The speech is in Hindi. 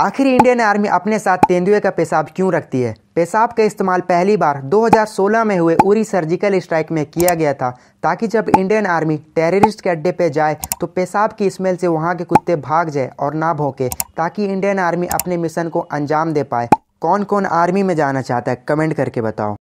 आखिर इंडियन आर्मी अपने साथ तेंदुए का पेशाब क्यों रखती है पेशाब का इस्तेमाल पहली बार 2016 में हुए उरी सर्जिकल स्ट्राइक में किया गया था ताकि जब इंडियन आर्मी टेररिस्ट के अड्डे पर जाए तो पेशाब की स्मेल से वहाँ के कुत्ते भाग जाए और ना भोंके ताकि इंडियन आर्मी अपने मिशन को अंजाम दे पाए कौन कौन आर्मी में जाना चाहता है कमेंट करके बताओ